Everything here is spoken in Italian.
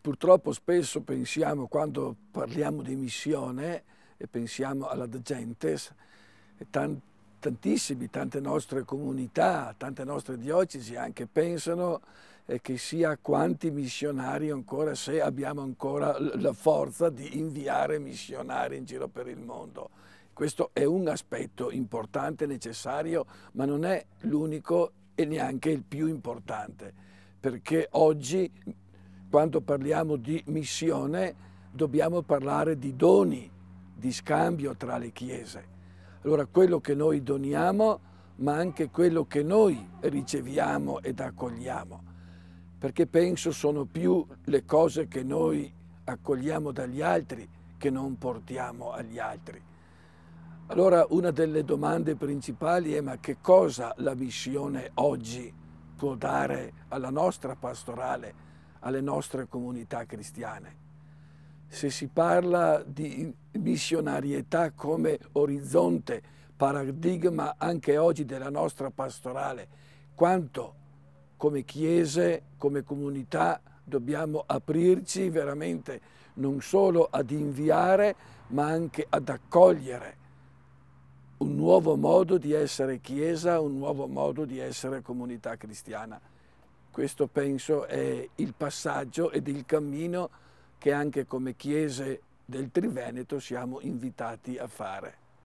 Purtroppo spesso pensiamo, quando parliamo di missione e pensiamo alla De Gentes, tantissime, tante nostre comunità, tante nostre diocesi anche pensano eh, che sia quanti missionari ancora, se abbiamo ancora la forza di inviare missionari in giro per il mondo. Questo è un aspetto importante, necessario, ma non è l'unico e neanche il più importante, perché oggi quando parliamo di missione dobbiamo parlare di doni, di scambio tra le chiese. Allora quello che noi doniamo, ma anche quello che noi riceviamo ed accogliamo, perché penso sono più le cose che noi accogliamo dagli altri che non portiamo agli altri. Allora una delle domande principali è ma che cosa la missione oggi può dare alla nostra pastorale, alle nostre comunità cristiane. Se si parla di missionarietà come orizzonte, paradigma anche oggi della nostra pastorale, quanto come chiese, come comunità dobbiamo aprirci veramente non solo ad inviare ma anche ad accogliere un nuovo modo di essere chiesa, un nuovo modo di essere comunità cristiana. Questo penso è il passaggio ed il cammino che anche come chiese del Triveneto siamo invitati a fare.